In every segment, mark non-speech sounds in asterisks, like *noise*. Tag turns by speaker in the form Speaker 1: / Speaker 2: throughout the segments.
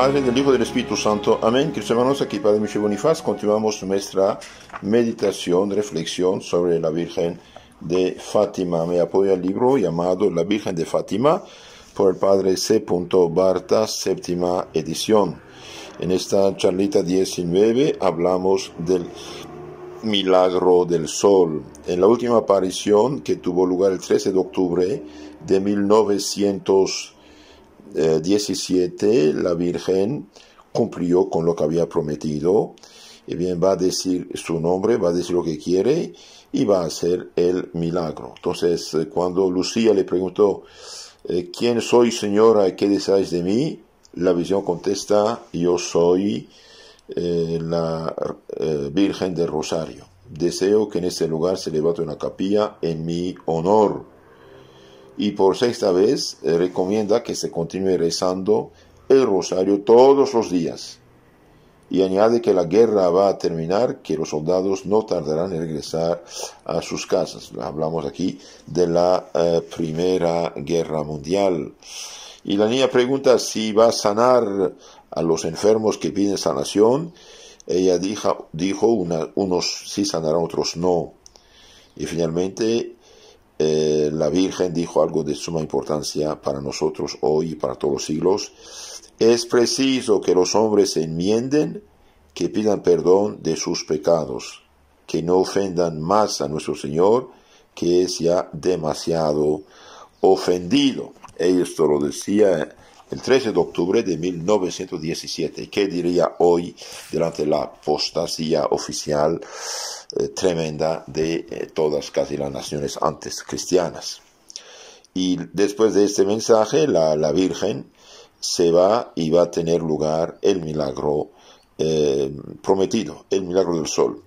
Speaker 1: Padre, del Hijo del Espíritu Santo. Amén. Queridos hermanos, aquí Padre Michel Bonifaz, continuamos nuestra meditación, reflexión sobre la Virgen de Fátima. Me apoya el libro llamado La Virgen de Fátima por el Padre C. Barta, séptima edición. En esta charlita 19 hablamos del milagro del sol. En la última aparición que tuvo lugar el 13 de octubre de 1900 17 eh, la Virgen cumplió con lo que había prometido. Y bien, va a decir su nombre, va a decir lo que quiere y va a hacer el milagro. Entonces, eh, cuando Lucía le preguntó, eh, ¿quién soy, señora? y ¿Qué deseáis de mí? La visión contesta, yo soy la Virgen del Rosario. Deseo que en este lugar se levante una capilla en mi honor y por sexta vez eh, recomienda que se continúe rezando el rosario todos los días. Y añade que la guerra va a terminar, que los soldados no tardarán en regresar a sus casas. Hablamos aquí de la eh, Primera Guerra Mundial. Y la niña pregunta si va a sanar a los enfermos que piden sanación. Ella dijo, dijo unos sí sanarán, otros no. Y finalmente eh, la Virgen dijo algo de suma importancia para nosotros hoy y para todos los siglos. Es preciso que los hombres se enmienden, que pidan perdón de sus pecados, que no ofendan más a nuestro Señor, que es ya demasiado ofendido. Esto lo decía el 13 de octubre de 1917. ¿Qué diría hoy durante la apostasía oficial eh, tremenda de eh, todas casi las naciones antes cristianas? Y después de este mensaje, la, Virgen se va y va a tener lugar el milagro eh, prometido, el milagro del sol.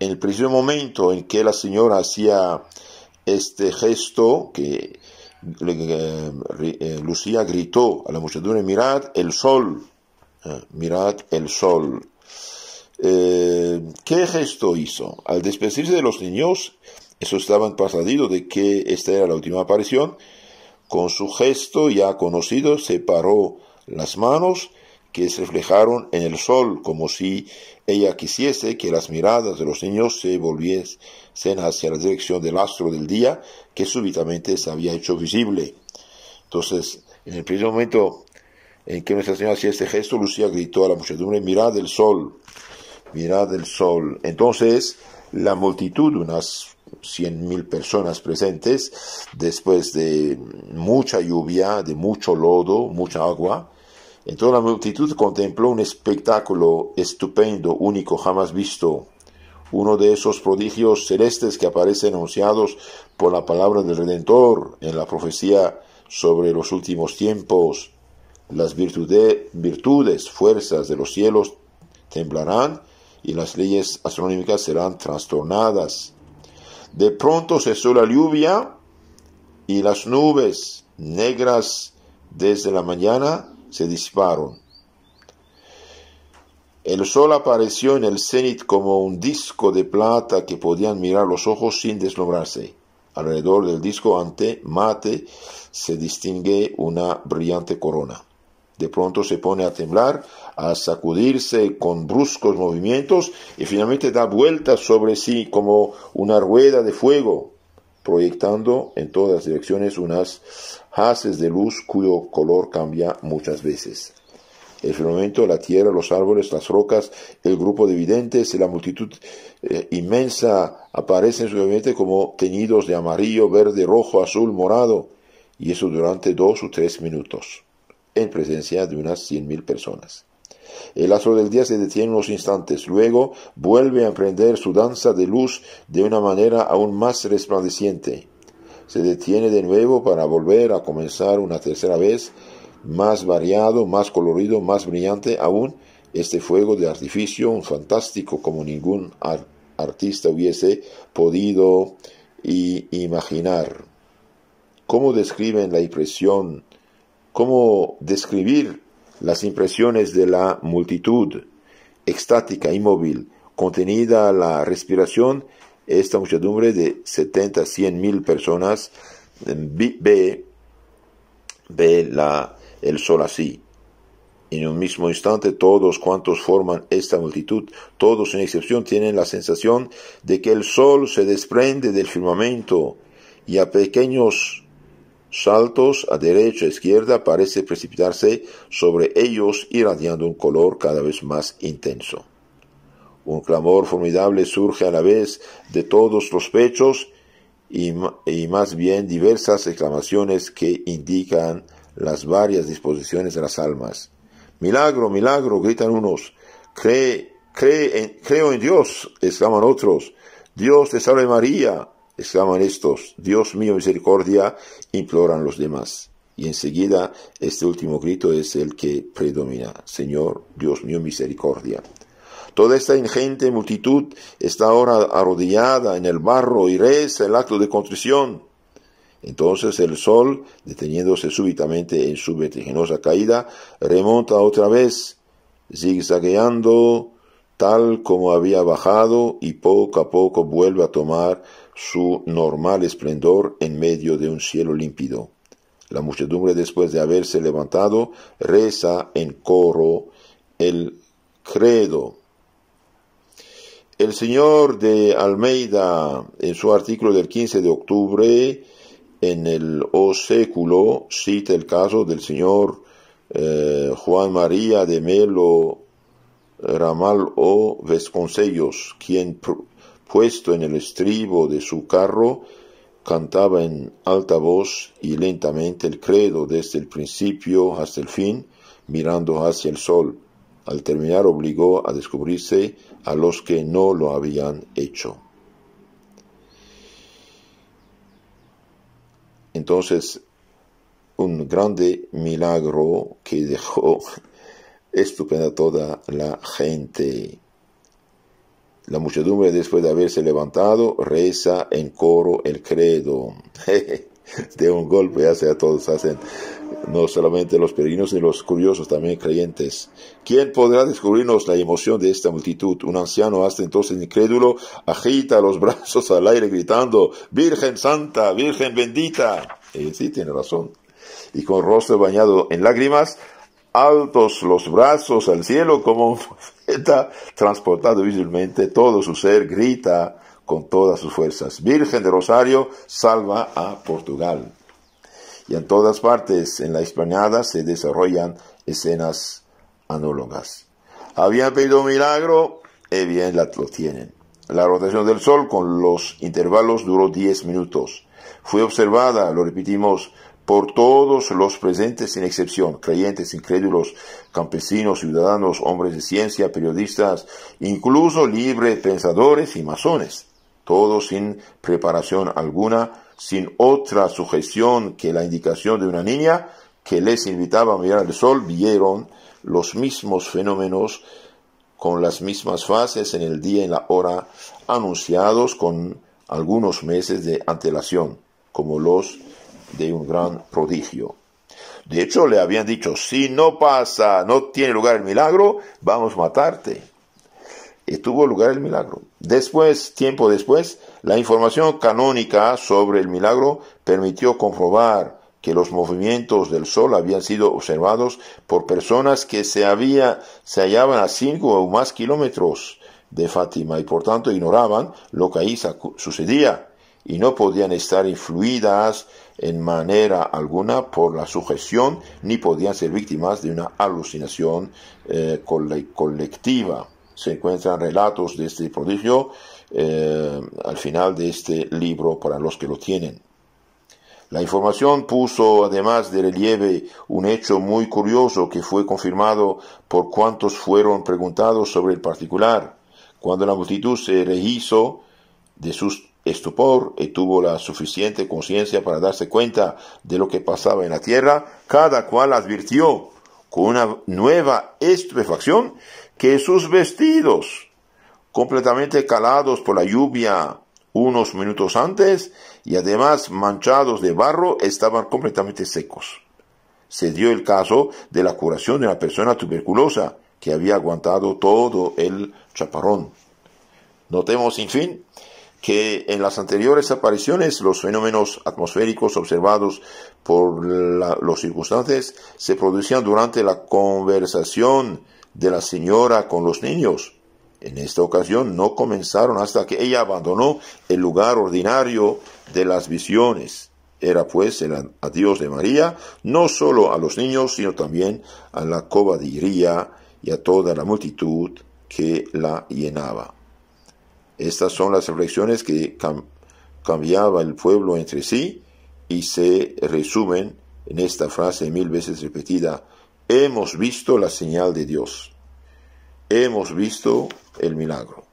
Speaker 1: En el preciso momento en que la señora hacía este gesto, que eh, eh, Lucía gritó a la muchedumbre, mirad el sol, eh, mirad el sol. ¿Qué gesto hizo? Al despedirse de los niños, eso estaban pasadidos de que esta era la última aparición, con su gesto ya conocido, separó las manos que se reflejaron en el sol, como si ella quisiese que las miradas de los niños se volviesen hacia la dirección del astro del día que súbitamente se había hecho visible. Entonces, en el primer momento en que Nuestra Señora hacía este gesto, Lucía gritó a la muchedumbre, mirad el sol, mirad el sol. Entonces, la multitud, unas cien mil personas presentes, después de mucha lluvia, de mucho lodo, mucha agua, toda la multitud contempló un espectáculo estupendo, único, jamás visto. Uno de esos prodigios celestes que aparecen anunciados por la palabra del Redentor en la profecía sobre los últimos tiempos. Las virtudes, fuerzas de los cielos temblarán y las leyes astronómicas serán trastornadas. De pronto cesó la lluvia y las nubes negras desde la mañana se disiparon. El sol apareció en el cenit como un disco de plata que podían mirar los ojos sin deslumbrarse. Alrededor del disco ante mate se distingue una brillante corona. De pronto se pone a temblar, a sacudirse con bruscos movimientos y finalmente da vueltas sobre sí como una rueda de fuego, proyectando en todas direcciones unas haces de luz cuyo color cambia muchas veces. El firmamento, la tierra, los árboles, las rocas, el grupo de videntes, y la multitud eh, inmensa aparecen suavemente como teñidos de amarillo, verde, rojo, azul, morado, y eso durante dos o tres minutos, en presencia de unas cien mil personas. El astro del día se detiene unos instantes, luego vuelve a emprender su danza de luz de una manera aún más resplandeciente, se detiene de nuevo para volver a comenzar una tercera vez, más variado, más colorido, más brillante aún, este fuego de artificio, un fantástico como ningún artista hubiese podido imaginar. ¿Cómo describen la impresión? ¿Cómo describir las impresiones de la multitud, extática, inmóvil, contenida la respiración esta muchedumbre de 70, 100 mil personas ve, el sol así. En un mismo instante todos cuantos forman esta multitud, todos sin excepción, tienen la sensación de que el sol se desprende del firmamento y a pequeños saltos a derecha e izquierda parece precipitarse sobre ellos irradiando un color cada vez más intenso. Un clamor formidable surge a la vez de todos los pechos y, más bien diversas exclamaciones que indican las varias disposiciones de las almas. Milagro, milagro, gritan unos. Cree, cree creo en Dios, exclaman otros. Dios te salve María, exclaman estos. Dios mío, misericordia, imploran los demás. Y enseguida este último grito es el que predomina. Señor, Dios mío, misericordia. Toda esta ingente multitud está ahora arrodillada en el barro y reza el acto de contrición. Entonces el sol, deteniéndose súbitamente en su vertiginosa caída, remonta otra vez, zigzagueando tal como había bajado y poco a poco vuelve a tomar su normal esplendor en medio de un cielo límpido. La muchedumbre, después de haberse levantado, reza en coro el credo. El señor de Almeida, en su artículo del 15 de octubre, en el O século, cita el caso del señor eh, Juan María de Melo eh, Ramal O Vesconcellos, quien puesto en el estribo de su carro, cantaba en alta voz y lentamente el credo desde el principio hasta el fin, mirando hacia el sol. Al terminar obligó a descubrirse a los que no lo habían hecho. Entonces, un grande milagro que dejó *laughs* estupenda toda la gente. La muchedumbre, después de haberse levantado, reza en coro el credo. *laughs* *laughs* de un golpe, ya sea todos hacen, no solamente los peregrinos, sino los curiosos, también creyentes. ¿Quién podrá descubrirnos la emoción de esta multitud? Un anciano, hasta entonces incrédulo, agita los *laughs* brazos al aire gritando, Virgen Santa, Virgen bendita. Y eh, sí, tiene razón. Y con rostro bañado en lágrimas, altos los brazos al cielo como un *laughs* profeta, transportado visiblemente todo su ser, grita, con todas sus fuerzas. Virgen de Rosario, salva a Portugal. Y en todas partes, en la Españada... se desarrollan escenas anólogas... Habían pedido un milagro, y bien lo tienen. La rotación del Sol con los intervalos duró 10 minutos. Fue observada, lo repetimos, por todos los presentes sin excepción, creyentes, incrédulos, campesinos, ciudadanos, hombres de ciencia, periodistas, incluso libres pensadores y masones todo sin preparación alguna, sin otra sujeción que la indicación de una niña que les invitaba a mirar al sol, vieron los mismos fenómenos con las mismas fases en el día y la hora anunciados con algunos meses de antelación, como los de un gran prodigio. De hecho, le habían dicho, si no pasa, no tiene lugar el milagro, vamos a matarte tuvo lugar el milagro. Después, tiempo después, la información canónica sobre el milagro permitió comprobar que los movimientos del sol habían sido observados por personas que se, había, se hallaban a cinco o más kilómetros de Fátima y por tanto ignoraban lo que ahí sucedía y no podían estar influidas en manera alguna por la sujeción ni podían ser víctimas de una alucinación eh, colectiva se encuentran relatos de este prodigio eh, al final de este libro para los que lo tienen. La información puso además de relieve un hecho muy curioso que fue confirmado por cuantos fueron preguntados sobre el particular. Cuando la multitud se rehizo de su estupor y tuvo la suficiente conciencia para darse cuenta de lo que pasaba en la tierra, cada cual advirtió con una nueva estupefacción que sus vestidos, completamente calados por la lluvia unos minutos antes y además manchados de barro, estaban completamente secos. Se dio el caso de la curación de una persona tuberculosa que había aguantado todo el chaparrón. Notemos, en fin, que en las anteriores apariciones los fenómenos atmosféricos observados por los circunstantes se producían durante la conversación de la señora con los niños. En esta ocasión no comenzaron hasta que ella abandonó el lugar ordinario de las visiones. Era pues el adiós de María, no solo a los niños, sino también a la cobardía y a toda la multitud que la llenaba. Estas son las reflexiones que cambiaba el pueblo entre sí y se resumen en esta frase mil veces repetida, Hemos visto la señal de Dios. Hemos visto el milagro.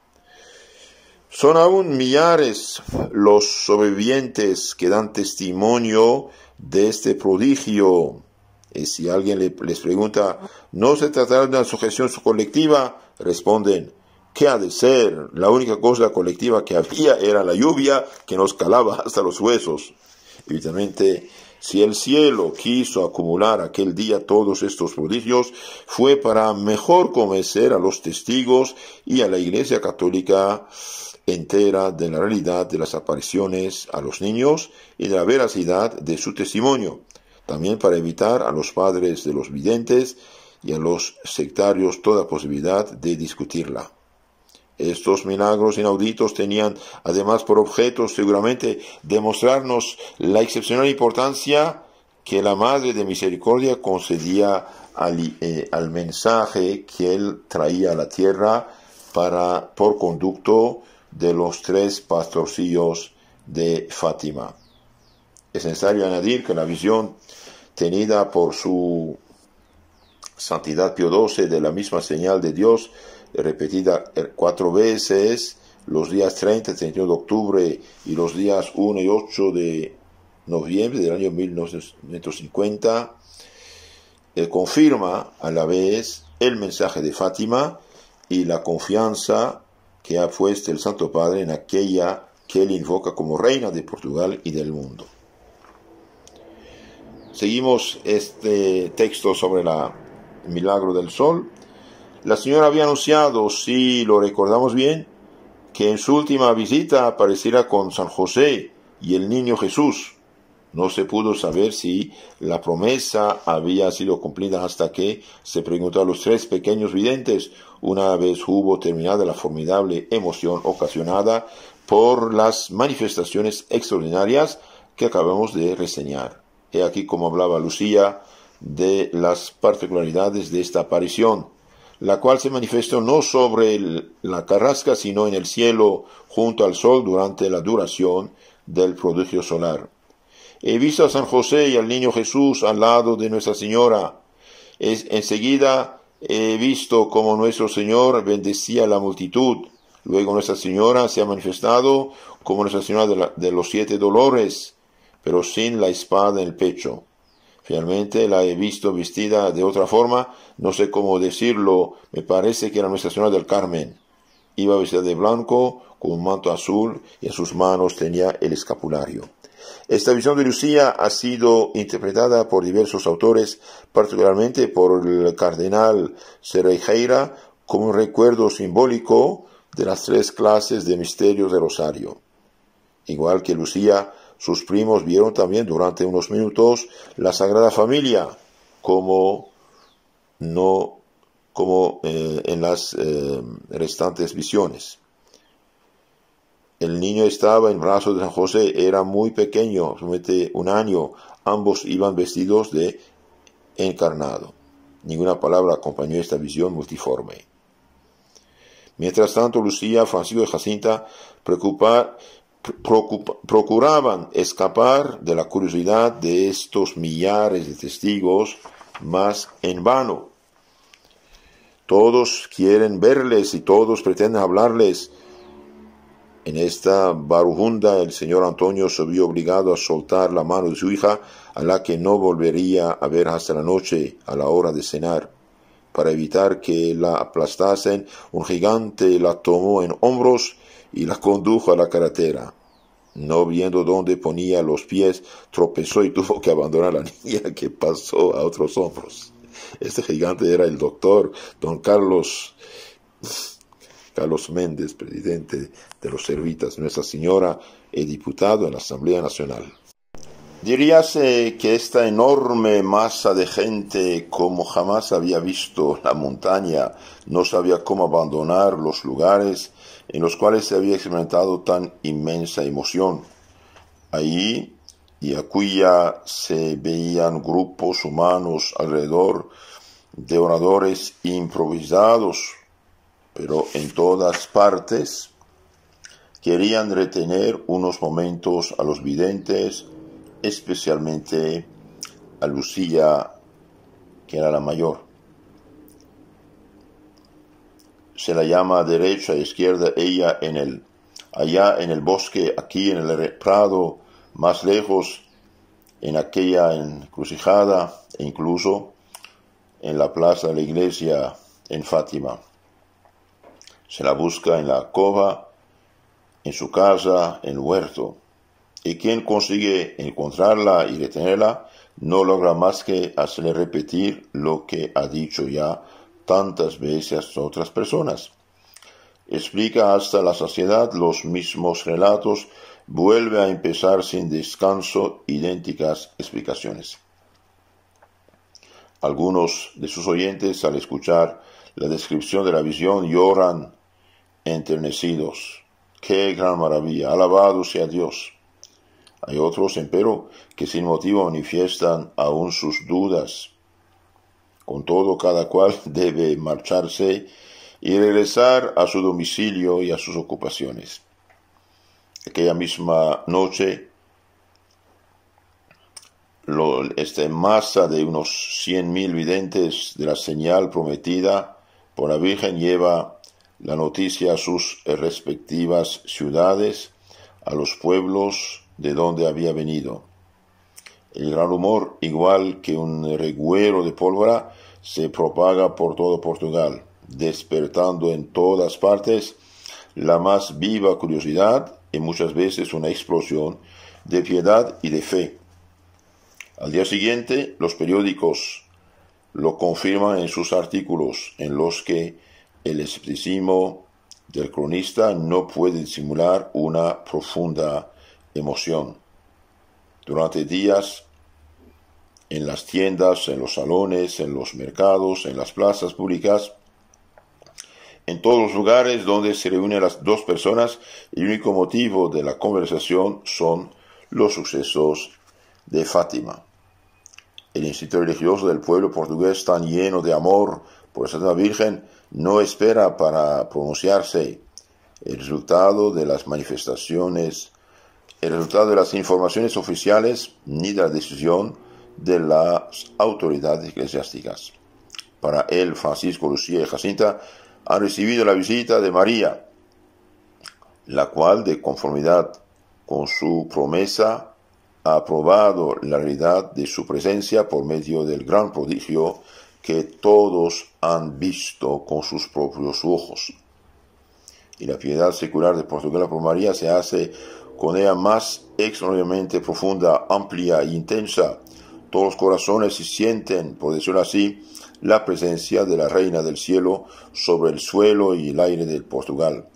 Speaker 1: Son aún millares los sobrevivientes que dan testimonio de este prodigio. Y si alguien les pregunta, ¿no se tratará de una sujeción colectiva? Responden, ¿qué ha de ser? La única cosa colectiva que había era la lluvia que nos calaba hasta los huesos. Evidentemente, si el cielo quiso acumular aquel día todos estos prodigios, fue para mejor convencer a los testigos y a la Iglesia Católica entera de la realidad de las apariciones a los niños y de la veracidad de su testimonio, también para evitar a los padres de los videntes y a los sectarios toda posibilidad de discutirla. Estos milagros inauditos tenían además por objeto seguramente demostrarnos la excepcional importancia que la Madre de Misericordia concedía eh, al, mensaje que él traía a la tierra para, por conducto de los tres pastorcillos de Fátima. Es necesario añadir que la visión tenida por su santidad Pio XII de la misma señal de Dios repetida eh, cuatro veces los días 30 y 31 de octubre y los días 1 y 8 de noviembre del año 1950, eh, confirma a la vez el mensaje de Fátima y la confianza que ha puesto el Santo Padre en aquella que él invoca como reina de Portugal y del mundo. Seguimos este texto sobre el milagro del sol la señora había anunciado, si lo recordamos bien, que en su última visita apareciera con San José y el niño Jesús. No se pudo saber si la promesa había sido cumplida hasta que se preguntó a los tres pequeños videntes, una vez hubo terminada la formidable emoción ocasionada por las manifestaciones extraordinarias que acabamos de reseñar. He aquí como hablaba Lucía de las particularidades de esta aparición la cual se manifestó no sobre la carrasca, sino en el cielo junto al sol durante la duración del prodigio solar. He visto a San José y al niño Jesús al lado de Nuestra Señora. Es, enseguida he visto como nuestro Señor bendecía a la multitud. Luego Nuestra Señora se ha manifestado como Nuestra Señora de los siete dolores, pero sin la espada en el pecho. Finalmente la he visto vestida de otra forma, no sé cómo decirlo, me parece que era Nuestra Señora del Carmen. Iba vestida de blanco, con un manto azul, y en sus manos tenía el escapulario. Esta visión de Lucía ha sido interpretada por diversos autores, particularmente por el cardenal Serejeira, como un recuerdo simbólico de las tres clases de misterios de Rosario. Igual que Lucía, sus primos vieron también durante unos minutos la Sagrada Familia, como no como eh, en las eh, restantes visiones. El niño estaba en brazos de San José, era muy pequeño, somete un año. Ambos iban vestidos de encarnado. Ninguna palabra acompañó esta visión multiforme. Mientras tanto, Lucía, Francisco y Jacinta preocupa, procuraban escapar de la curiosidad de estos millares de testigos, mas en vano. Todos quieren verles y todos pretenden hablarles. En esta barujunda el señor Antonio se vio obligado a soltar la mano de su hija, a la que no volvería a ver hasta la noche, a la hora de cenar. Para evitar que la aplastasen, un gigante la tomó en hombros y la condujo a la carretera. No viendo dónde ponía los pies, tropezó y *laughs* tuvo que abandonar a la niña que pasó a otros hombros. Este gigante era el doctor don Carlos *laughs* Carlos Méndez, presidente de los Servitas, Nuestra Señora y diputado en la Asamblea Nacional. Diríase que esta enorme masa de gente, como jamás había visto la montaña, no sabía cómo abandonar los lugares en los cuales se había experimentado tan inmensa emoción. Allí y a cuya se veían grupos humanos alrededor de oradores improvisados, pero en todas partes querían retener unos momentos a los videntes, especialmente a Lucía, que era la mayor. se la llama derecha e izquierda ella en él. Allá en el bosque, aquí en el prado, más lejos, en aquella encrucijada, e incluso en la plaza de la iglesia en Fátima. Se la busca en la cova, en su casa, en el huerto. Y quien consigue encontrarla y detenerla, no logra más que hacerle repetir lo que ha dicho ya tantas veces otras personas. Explica hasta la saciedad los mismos relatos, vuelve a empezar sin descanso idénticas explicaciones. Algunos de sus oyentes al escuchar la descripción de la visión lloran enternecidos. ¡Qué gran maravilla! Alabado sea Dios. Hay otros, empero, que sin motivo manifiestan aún sus dudas con todo, cada cual *laughs* debe marcharse y regresar a su domicilio y a sus ocupaciones. Aquella misma noche, lo, esta masa de unos cien mil videntes de la señal prometida por la Virgen lleva la noticia a sus respectivas ciudades, a los pueblos de donde había venido. El gran humor, igual que un reguero de pólvora, se propaga por todo Portugal, despertando en todas partes la más viva curiosidad y muchas veces una explosión de piedad y de fe. Al día siguiente, los periódicos lo confirman en sus artículos en los que el escepticismo del cronista no puede disimular una profunda emoción. Durante días en las tiendas, en los salones, en los mercados, en las plazas públicas, en todos los lugares donde se reúnen las dos personas, el único motivo de la conversación son los sucesos de Fátima. El Instituto Religioso del pueblo portugués, tan lleno de amor por la Santa Virgen, no espera para pronunciarse el resultado de las manifestaciones, el resultado de las informaciones oficiales ni de la decisión de las autoridades eclesiásticas. Para él, Francisco, Lucía y Jacinta han recibido la visita de María, la cual, de conformidad con su promesa, ha aprobado la realidad de su presencia por medio del gran prodigio que todos han visto con sus propios ojos. Y la piedad secular de Portugal por María se hace con ella más extraordinariamente profunda, amplia e intensa todos los corazones sienten, por decirlo así, la presencia de la Reina del Cielo sobre el suelo y el aire de Portugal.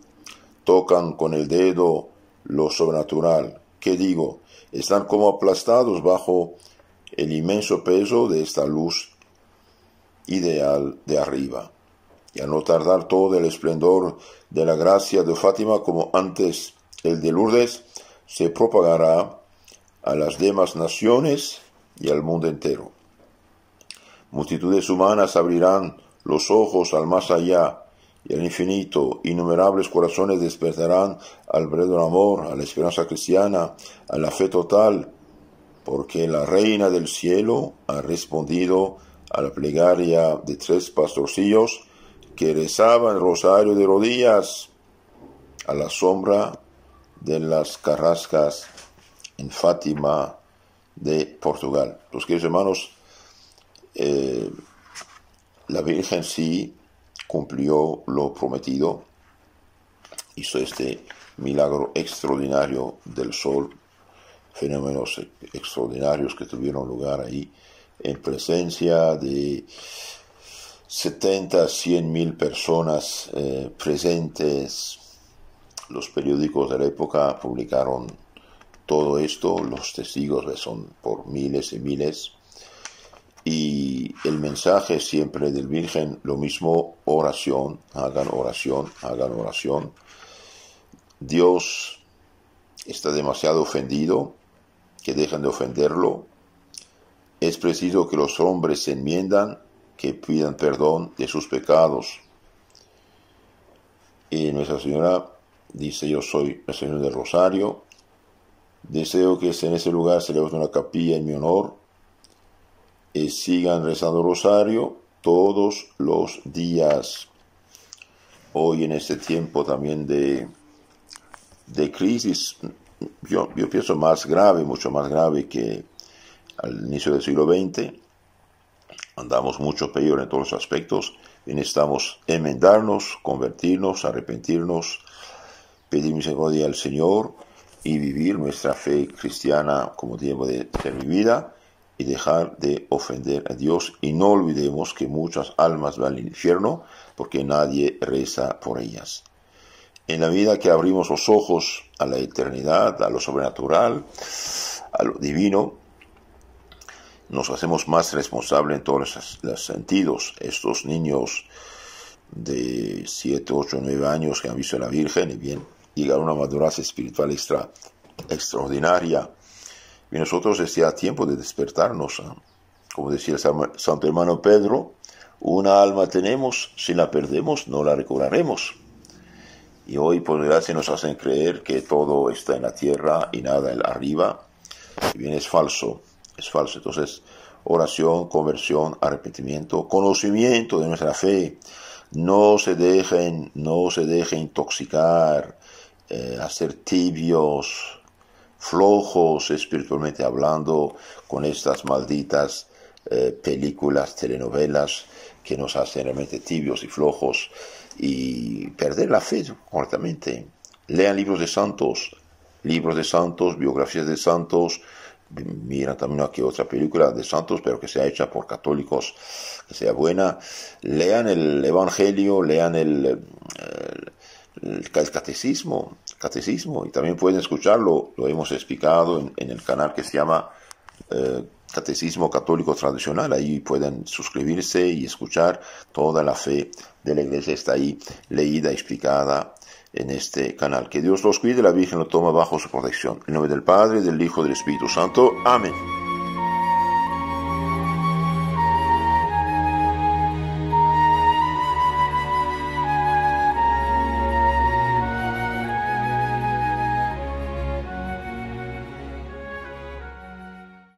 Speaker 1: Tocan con el dedo lo sobrenatural. ¿Qué digo? Están como aplastados bajo el inmenso peso de esta luz ideal de arriba. Y a no tardar todo el esplendor de la gracia de Fátima como antes el de Lourdes, se propagará a las demás naciones y al mundo entero. Multitudes humanas abrirán los ojos al más allá y al infinito. Innumerables corazones despertarán al verdadero amor, a la esperanza cristiana, a la fe total, porque la reina del cielo ha respondido a la plegaria de tres pastorcillos que rezaban rosario de rodillas a la sombra de las carrascas en Fátima de Portugal. Los queridos hermanos, eh, la Virgen sí cumplió lo prometido, hizo este milagro extraordinario del sol, fenómenos extraordinarios que tuvieron lugar ahí en presencia de 70, 100 mil personas eh, presentes. Los periódicos de la época publicaron todo esto los testigos son por miles y miles. Y el mensaje siempre del Virgen, lo mismo, oración, hagan oración, hagan oración. Dios está demasiado ofendido, que dejen de ofenderlo. Es preciso que los hombres se enmiendan, que pidan perdón de sus pecados. Y Nuestra Señora dice, yo soy el Señor del Rosario, Deseo que en ese lugar se levante una capilla en mi honor y eh, sigan rezando rosario todos los días. Hoy en este tiempo también de, de crisis, yo, pienso más grave, mucho más grave que al inicio del siglo XX, andamos mucho peor en todos los aspectos necesitamos enmendarnos, convertirnos, arrepentirnos, pedir misericordia al Señor y vivir nuestra fe cristiana como tiempo de ser vivida y dejar de ofender a Dios. Y no olvidemos que muchas almas van al infierno porque nadie reza por ellas. En la vida que abrimos los ojos a la eternidad, a lo sobrenatural, a lo divino, nos hacemos más responsables en todos los sentidos. Estos niños de 7, 8, 9 años que han visto a la Virgen y bien llegar a una madurez espiritual extra, extraordinaria. Y nosotros es ya tiempo de despertarnos. ¿ah? Como decía el santo hermano Pedro, una alma tenemos, si la perdemos no la recobraremos. Y hoy, por desgracia, nos hacen creer que todo está en la tierra y nada arriba. Y bien, es falso, es falso. Entonces, oración, conversión, arrepentimiento, conocimiento de nuestra fe. No se dejen, no se dejen intoxicar eh, hacer tibios, flojos espiritualmente hablando con estas malditas eh, películas, telenovelas que nos hacen realmente tibios y flojos y perder la fe correctamente. Lean libros de santos, libros de santos, biografías de santos, miran también aquí otra película de santos, pero que sea hecha por católicos, que sea buena. Lean el Evangelio, lean el eh, el catecismo, catecismo, y también pueden escucharlo, lo hemos explicado en, el canal que se llama eh, Catecismo Católico Tradicional, ahí pueden suscribirse y escuchar toda la fe de la iglesia, está ahí leída, explicada en este canal. Que Dios los cuide, la Virgen lo toma bajo su protección. En nombre del Padre, del Hijo del Espíritu Santo. Amén.